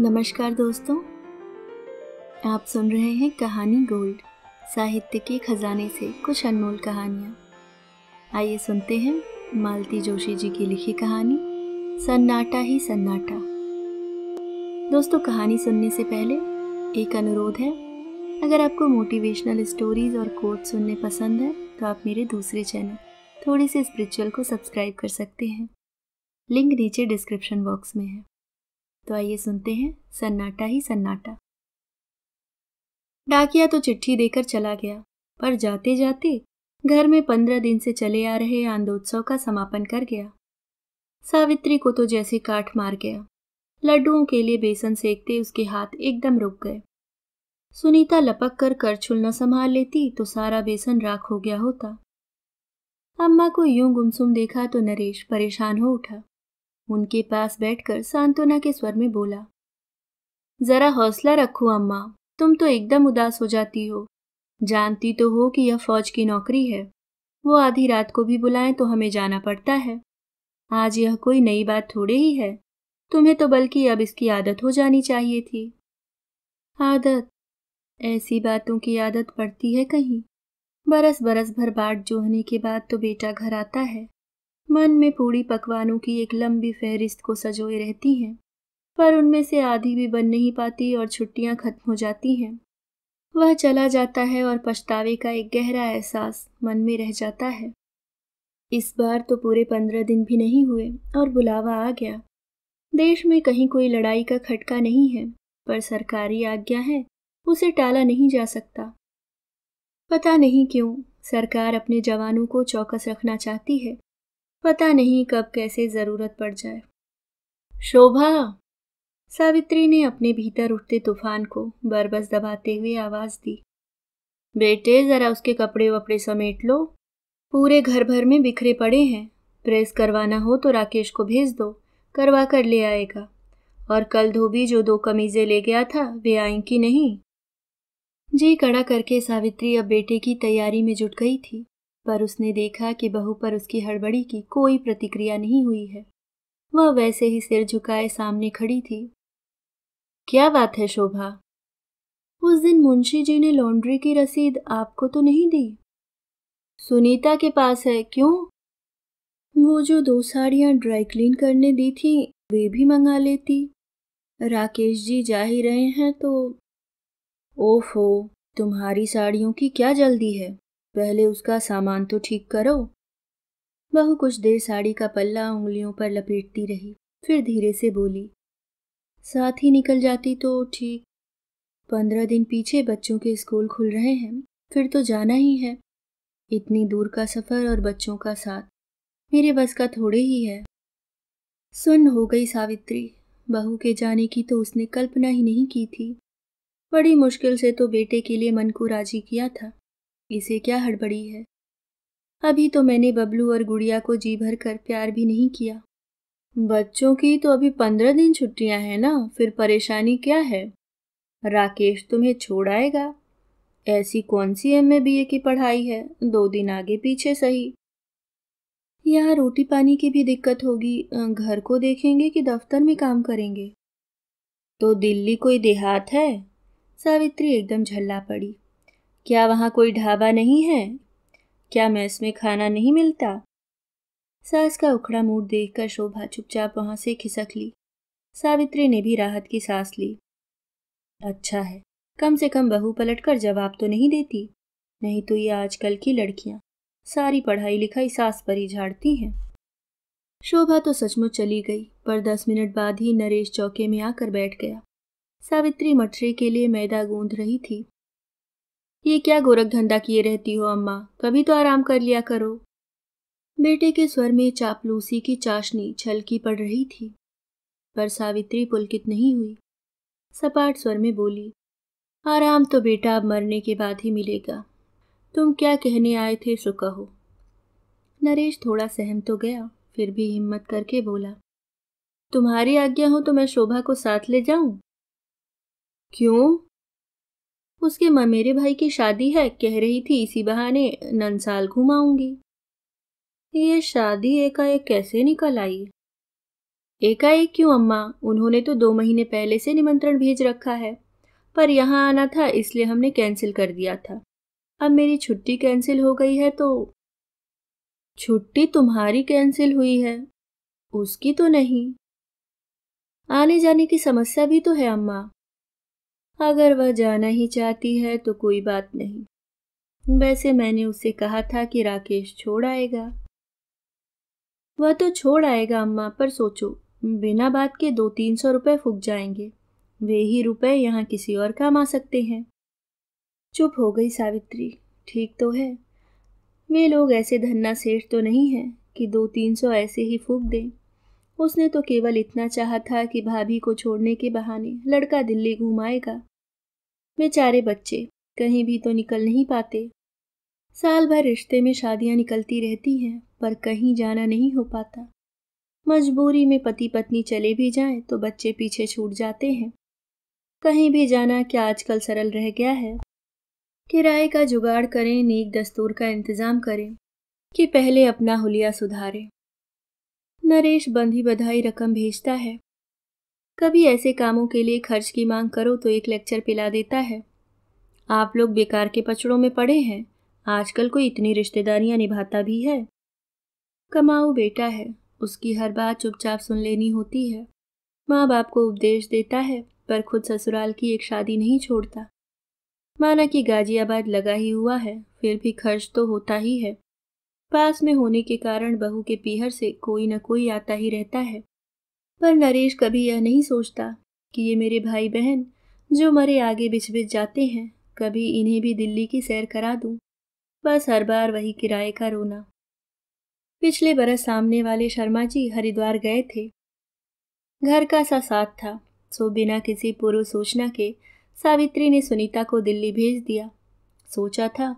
नमस्कार दोस्तों आप सुन रहे हैं कहानी गोल्ड साहित्य के खजाने से कुछ अनमोल कहानियाँ आइए सुनते हैं मालती जोशी जी की लिखी कहानी सन्नाटा ही सन्नाटा दोस्तों कहानी सुनने से पहले एक अनुरोध है अगर आपको मोटिवेशनल स्टोरीज और कोट सुनने पसंद है तो आप मेरे दूसरे चैनल थोड़ी से स्पिरिचुअल को सब्सक्राइब कर सकते हैं लिंक नीचे डिस्क्रिप्शन बॉक्स में है तो आइए सुनते हैं सन्नाटा ही सन्नाटा डाकिया तो चिट्ठी देकर चला गया पर जाते जाते घर में पंद्रह दिन से चले आ रहे आनंदोत्सव का समापन कर गया सावित्री को तो जैसे काट मार गया लड्डुओं के लिए बेसन सेकते उसके हाथ एकदम रुक गए सुनीता लपक कर कर छुलना संभाल लेती तो सारा बेसन राख हो गया होता अम्मा को यूं गुमसुम देखा तो नरेश परेशान हो उठा उनके पास बैठकर सांत्वना के स्वर में बोला जरा हौसला रखो अम्मा तुम तो एकदम उदास हो जाती हो जानती तो हो कि यह फौज की नौकरी है वो आधी रात को भी बुलाएं तो हमें जाना पड़ता है आज यह कोई नई बात थोड़ी ही है तुम्हें तो बल्कि अब इसकी आदत हो जानी चाहिए थी आदत ऐसी बातों की आदत पड़ती है कहीं बरस बरस भर बाट जोहने के बाद तो बेटा घर आता है मन में पूड़ी पकवानों की एक लंबी फहरिस्त को सजोए रहती हैं पर उनमें से आधी भी बन नहीं पाती और छुट्टियां खत्म हो जाती हैं वह चला जाता है और पछतावे का एक गहरा एहसास मन में रह जाता है इस बार तो पूरे पंद्रह दिन भी नहीं हुए और बुलावा आ गया देश में कहीं कोई लड़ाई का खटका नहीं है पर सरकारी आज्ञा है उसे टाला नहीं जा सकता पता नहीं क्यों सरकार अपने जवानों को चौकस रखना चाहती है पता नहीं कब कैसे जरूरत पड़ जाए शोभा सावित्री ने अपने भीतर उठते तूफान को बरबस दबाते हुए आवाज दी बेटे जरा उसके कपड़े वपड़े समेट लो पूरे घर भर में बिखरे पड़े हैं प्रेस करवाना हो तो राकेश को भेज दो करवा कर ले आएगा और कल धोबी जो दो कमीजें ले गया था वे आई कि नहीं जी कड़ा करके सावित्री अब बेटे की तैयारी में जुट गई थी पर उसने देखा कि बहू पर उसकी हड़बड़ी की कोई प्रतिक्रिया नहीं हुई है वह वैसे ही सिर झुकाए सामने खड़ी थी क्या बात है शोभा उस दिन मुंशी जी ने लॉन्ड्री की रसीद आपको तो नहीं दी सुनीता के पास है क्यों वो जो दो साड़ियां ड्राई क्लीन करने दी थी वे भी मंगा लेती राकेश जी जा ही रहे हैं तो ओफो तुम्हारी साड़ियों की क्या जल्दी है पहले उसका सामान तो ठीक करो बहू कुछ देर साड़ी का पल्ला उंगलियों पर लपेटती रही फिर धीरे से बोली साथ ही निकल जाती तो ठीक पंद्रह दिन पीछे बच्चों के स्कूल खुल रहे हैं फिर तो जाना ही है इतनी दूर का सफ़र और बच्चों का साथ मेरे बस का थोड़े ही है सुन हो गई सावित्री बहू के जाने की तो उसने कल्पना ही नहीं की थी बड़ी मुश्किल से तो बेटे के लिए मन को राजी किया था इसे क्या हड़बड़ी है अभी तो मैंने बबलू और गुड़िया को जी भर कर प्यार भी नहीं किया बच्चों की तो अभी पंद्रह दिन छुट्टियां हैं ना फिर परेशानी क्या है राकेश तुम्हें छोड़ आएगा ऐसी कौन सी एम ए बी ए की पढ़ाई है दो दिन आगे पीछे सही यहाँ रोटी पानी की भी दिक्कत होगी घर को देखेंगे कि दफ्तर में काम करेंगे तो दिल्ली कोई देहात है सावित्री एकदम झल्ला पड़ी क्या वहाँ कोई ढाबा नहीं है क्या मैस में खाना नहीं मिलता सास का उखड़ा मूड देखकर शोभा चुपचाप वहां से खिसक ली सावित्री ने भी राहत की सांस ली अच्छा है कम से कम बहू पलट कर जवाब तो नहीं देती नहीं तो ये आजकल की लड़कियां सारी पढ़ाई लिखाई सास पर ही झाड़ती हैं शोभा तो सचमुच चली गई पर दस मिनट बाद ही नरेश चौके में आकर बैठ गया सावित्री मटरे के लिए मैदा गूंध रही थी ये क्या गोरख धंधा किए रहती हो अम्मा कभी तो आराम कर लिया करो बेटे के स्वर में चापलूसी की चाशनी छलकी पड़ रही थी पर सावित्री पुलकित नहीं हुई सपाट स्वर में बोली आराम तो बेटा अब मरने के बाद ही मिलेगा तुम क्या कहने आए थे सो कहो नरेश थोड़ा सहम तो गया फिर भी हिम्मत करके बोला तुम्हारी आज्ञा हो तो मैं शोभा को साथ ले जाऊं क्यों उसके ममेरे भाई की शादी है कह रही थी इसी बहाने ननसाल घुमाऊंगी ये शादी एकाएक कैसे निकल आई एकाएक क्यों अम्मा उन्होंने तो दो महीने पहले से निमंत्रण भेज रखा है पर यहाँ आना था इसलिए हमने कैंसिल कर दिया था अब मेरी छुट्टी कैंसिल हो गई है तो छुट्टी तुम्हारी कैंसिल हुई है उसकी तो नहीं आने जाने की समस्या भी तो है अम्मा अगर वह जाना ही चाहती है तो कोई बात नहीं वैसे मैंने उसे कहा था कि राकेश छोड़ आएगा वह तो छोड़ आएगा अम्मा पर सोचो बिना बात के दो तीन सौ रुपये फूक जाएंगे वे ही रुपए यहाँ किसी और काम आ सकते हैं चुप हो गई सावित्री ठीक तो है वे लोग ऐसे धन्ना सेठ तो नहीं है कि दो तीन सौ ऐसे ही फूक दें उसने तो केवल इतना चाहा था कि भाभी को छोड़ने के बहाने लड़का दिल्ली घुमाएगा बेचारे बच्चे कहीं भी तो निकल नहीं पाते साल भर रिश्ते में शादियां निकलती रहती हैं पर कहीं जाना नहीं हो पाता मजबूरी में पति पत्नी चले भी जाएं तो बच्चे पीछे छूट जाते हैं कहीं भी जाना क्या आजकल सरल रह गया है किराए का जुगाड़ करें नेक दस्तूर का इंतज़ाम करें कि पहले अपना हुलिया सुधारें नरेश बंधी बधाई रकम भेजता है कभी ऐसे कामों के लिए खर्च की मांग करो तो एक लेक्चर पिला देता है आप लोग बेकार के पचड़ों में पड़े हैं आजकल कोई इतनी रिश्तेदारियां निभाता भी है कमाऊ बेटा है उसकी हर बात चुपचाप सुन लेनी होती है माँ बाप को उपदेश देता है पर खुद ससुराल की एक शादी नहीं छोड़ता माना कि गाजियाबाद लगा ही हुआ है फिर भी खर्च तो होता ही है पास में होने के कारण बहू के पीहर से कोई न कोई आता ही रहता है पर नरेश कभी यह नहीं सोचता कि ये मेरे भाई बहन जो मरे आगे बिछ जाते हैं कभी इन्हें भी दिल्ली की सैर करा दूं। बस हर बार वही किराए का रोना पिछले बरस सामने वाले शर्मा जी हरिद्वार गए थे घर का सा साथ था सो बिना किसी पूर्व सूचना के सावित्री ने सुनीता को दिल्ली भेज दिया सोचा था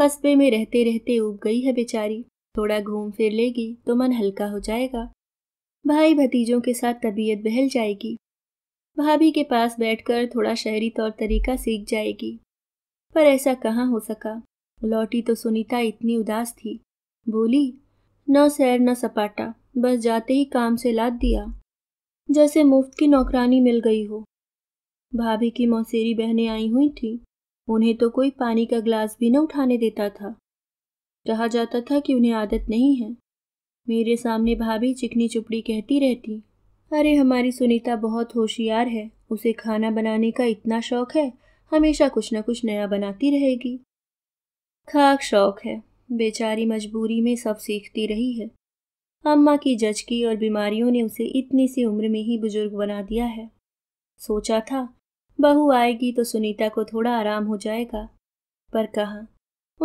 कस्बे में रहते रहते उग गई है बेचारी थोड़ा घूम फिर लेगी तो मन हल्का हो जाएगा भाई भतीजों के साथ तबीयत बहल जाएगी भाभी के पास बैठकर थोड़ा शहरी तौर तरीका सीख जाएगी पर ऐसा कहाँ हो सका लौटी तो सुनीता इतनी उदास थी बोली न सैर न सपाटा बस जाते ही काम से लाद दिया जैसे मुफ्त की नौकरानी मिल गई हो भाभी की मौसेरी बहनें आई हुई थी उन्हें तो कोई पानी का ग्लास भी न उठाने देता था कहा जाता था कि उन्हें आदत नहीं है मेरे सामने भाभी चिकनी चुपड़ी कहती रहती अरे हमारी सुनीता बहुत होशियार है उसे खाना बनाने का इतना शौक है हमेशा कुछ ना कुछ नया बनाती रहेगी खाक शौक है बेचारी मजबूरी में सब सीखती रही है अम्मा की जचकी और बीमारियों ने उसे इतनी सी उम्र में ही बुजुर्ग बना दिया है सोचा था बहू आएगी तो सुनीता को थोड़ा आराम हो जाएगा पर कहा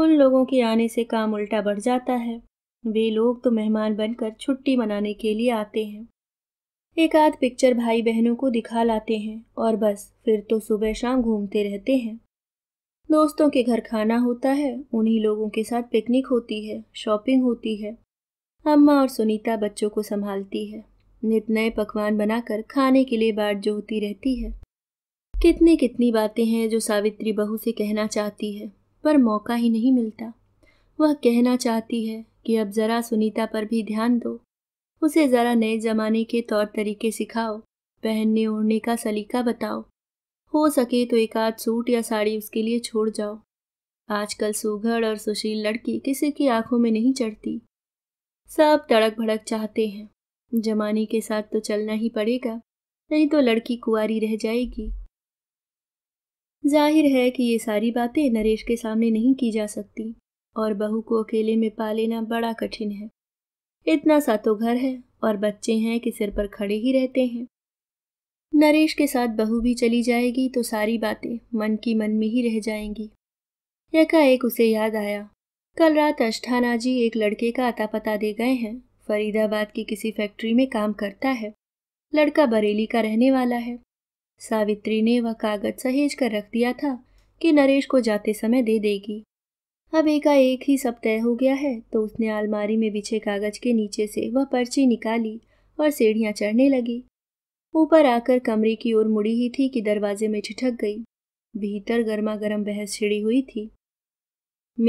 उन लोगों के आने से काम उल्टा बढ़ जाता है वे लोग तो मेहमान बनकर छुट्टी मनाने के लिए आते हैं एक आध पिक्चर भाई बहनों को दिखा लाते हैं और बस फिर तो सुबह शाम घूमते रहते हैं दोस्तों के घर खाना होता है उन्हीं लोगों के साथ पिकनिक होती है शॉपिंग होती है अम्मा और सुनीता बच्चों को संभालती है नित नए पकवान बनाकर खाने के लिए बाट जोती रहती है कितनी कितनी बातें हैं जो सावित्री बहू से कहना चाहती है पर मौका ही नहीं मिलता वह कहना चाहती है कि अब ज़रा सुनीता पर भी ध्यान दो उसे ज़रा नए ज़माने के तौर तरीके सिखाओ पहनने ओढ़ने का सलीका बताओ हो सके तो एक आध सूट या साड़ी उसके लिए छोड़ जाओ आजकल सुघड़ और सुशील लड़की किसी की आंखों में नहीं चढ़ती सब तड़क भड़क चाहते हैं जमाने के साथ तो चलना ही पड़ेगा नहीं तो लड़की कुंवारी रह जाएगी जाहिर है कि ये सारी बातें नरेश के सामने नहीं की जा सकती और बहू को अकेले में पा लेना बड़ा कठिन है इतना सा तो घर है और बच्चे हैं कि सिर पर खड़े ही रहते हैं नरेश के साथ बहू भी चली जाएगी तो सारी बातें मन की मन में ही रह जाएंगी एक उसे याद आया कल रात अष्ठाना जी एक लड़के का अता पता दे गए हैं फरीदाबाद की किसी फैक्ट्री में काम करता है लड़का बरेली का रहने वाला है सावित्री ने वह कागज सहेज कर रख दिया था कि नरेश को जाते समय दे देगी अब एकाएक ही सब तय हो गया है तो उसने अलमारी में बिछे कागज के नीचे से वह पर्ची निकाली और सीढ़ियाँ चढ़ने लगी ऊपर आकर कमरे की ओर मुड़ी ही थी कि दरवाजे में छिठक गई भीतर गर्मा गर्म बहस छिड़ी हुई थी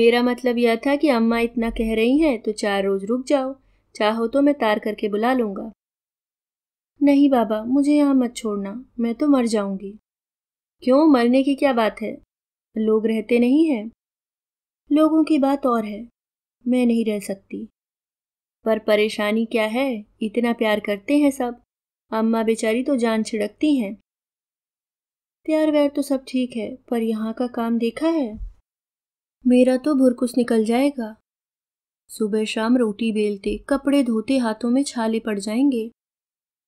मेरा मतलब यह था कि अम्मा इतना कह रही हैं तो चार रोज रुक जाओ चाहो तो मैं तार करके बुला लूंगा नहीं बाबा मुझे यहाँ मत छोड़ना मैं तो मर जाऊंगी क्यों मरने की क्या बात है लोग रहते नहीं हैं लोगों की बात और है मैं नहीं रह सकती पर परेशानी क्या है इतना प्यार करते हैं सब अम्मा बेचारी तो जान छिड़कती हैं प्यार व्यार तो सब ठीक है पर यहाँ का काम देखा है मेरा तो भुरकुस निकल जाएगा सुबह शाम रोटी बेलते कपड़े धोते हाथों में छाले पड़ जाएंगे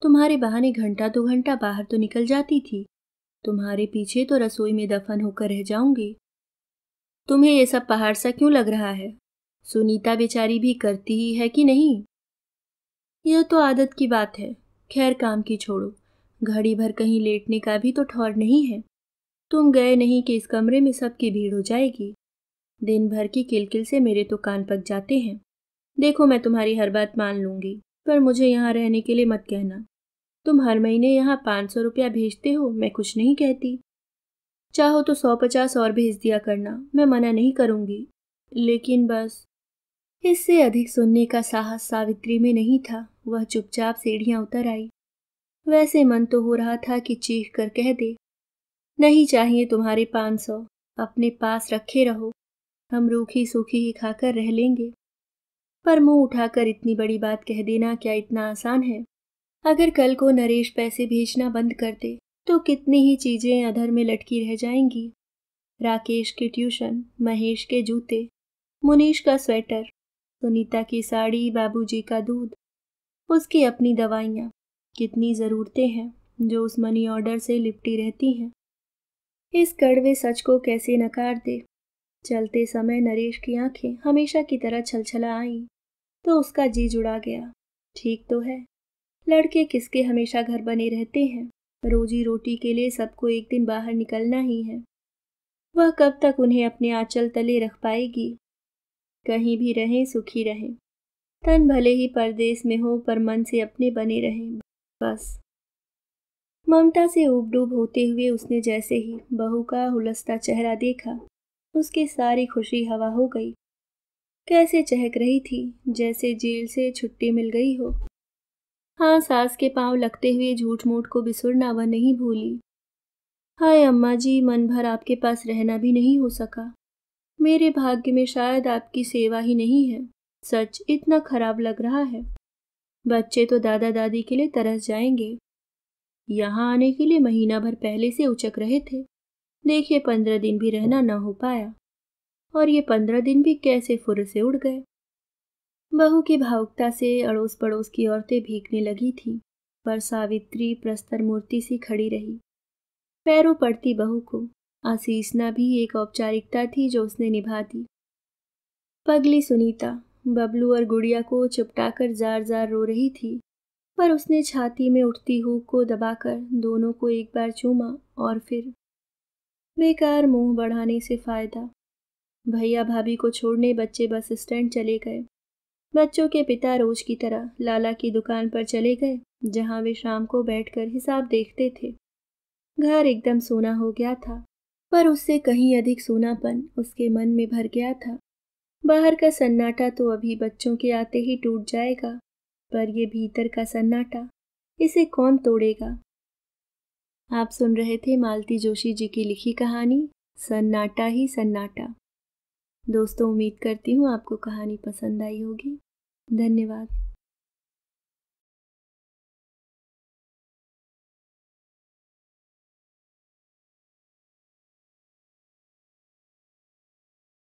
तुम्हारे बहाने घंटा दो घंटा बाहर तो निकल जाती थी तुम्हारे पीछे तो रसोई में दफन होकर रह जाऊंगी तुम्हें यह सब पहाड़ सा क्यों लग रहा है सुनीता बेचारी भी करती ही है कि नहीं यह तो आदत की बात है खैर काम की छोड़ो घड़ी भर कहीं लेटने का भी तो ठौर नहीं है तुम गए नहीं कि इस कमरे में सबकी भीड़ हो जाएगी दिन भर की किलकिल से मेरे तो कान पक जाते हैं देखो मैं तुम्हारी हर बात मान लूंगी पर मुझे यहाँ रहने के लिए मत कहना तुम हर महीने यहाँ पाँच सौ रुपया भेजते हो मैं कुछ नहीं कहती चाहो तो सौ पचास और भेज दिया करना मैं मना नहीं करूँगी लेकिन बस इससे अधिक सुनने का साहस सावित्री में नहीं था वह चुपचाप सीढ़ियाँ उतर आई वैसे मन तो हो रहा था कि चीख कर कह दे नहीं चाहिए तुम्हारे पाँच सौ अपने पास रखे रहो हम रूखी सूखी ही खाकर रह लेंगे पर मुंह उठाकर इतनी बड़ी बात कह देना क्या इतना आसान है अगर कल को नरेश पैसे भेजना बंद कर दे तो कितनी ही चीज़ें अधर में लटकी रह जाएंगी राकेश के ट्यूशन महेश के जूते मुनीश का स्वेटर सुनीता की साड़ी बाबूजी का दूध उसकी अपनी दवाइयाँ कितनी ज़रूरतें हैं जो उस मनी ऑर्डर से लिपटी रहती हैं इस कड़वे सच को कैसे नकार दे चलते समय नरेश की आंखें हमेशा की तरह छलछला आईं तो उसका जी जुड़ा गया ठीक तो है लड़के किसके हमेशा घर बने रहते हैं रोजी रोटी के लिए सबको एक दिन बाहर निकलना ही है वह कब तक उन्हें अपने आंचल तले रख पाएगी कहीं भी रहें सुखी रहें तन भले ही परदेश में हो पर मन से अपने बने रहें बस ममता से उबडूब होते हुए उसने जैसे ही बहू का हुलसता चेहरा देखा उसकी सारी खुशी हवा हो गई कैसे चहक रही थी जैसे जेल से छुट्टी मिल गई हो हाँ सास के पांव लगते हुए झूठ मूठ को बिसुरना वह नहीं भूली हाय अम्मा जी मन भर आपके पास रहना भी नहीं हो सका मेरे भाग्य में शायद आपकी सेवा ही नहीं है सच इतना खराब लग रहा है बच्चे तो दादा दादी के लिए तरस जाएंगे यहाँ आने के लिए महीना भर पहले से उचक रहे थे देखिए पंद्रह दिन भी रहना न हो पाया और ये पंद्रह दिन भी कैसे फुर से उड़ गए बहू की भावुकता से अड़ोस पड़ोस की औरतें भीगने लगी थी पर सावित्री प्रस्तर मूर्ति सी खड़ी रही पैरों पड़ती बहू को आशीषना भी एक औपचारिकता थी जो उसने निभा दी पगली सुनीता बबलू और गुड़िया को कर जार जार रो रही थी पर उसने छाती में उठती हुक को दबाकर दोनों को एक बार चूमा और फिर बेकार मुंह बढ़ाने से फायदा भैया भाभी को छोड़ने बच्चे बस स्टैंड चले गए बच्चों के पिता रोज की तरह लाला की दुकान पर चले गए जहां वे शाम को बैठकर हिसाब देखते थे घर एकदम सोना हो गया था पर उससे कहीं अधिक सोनापन उसके मन में भर गया था बाहर का सन्नाटा तो अभी बच्चों के आते ही टूट जाएगा पर ये भीतर का सन्नाटा इसे कौन तोड़ेगा आप सुन रहे थे मालती जोशी जी की लिखी कहानी सन्नाटा ही सन्नाटा दोस्तों उम्मीद करती हूँ आपको कहानी पसंद आई होगी धन्यवाद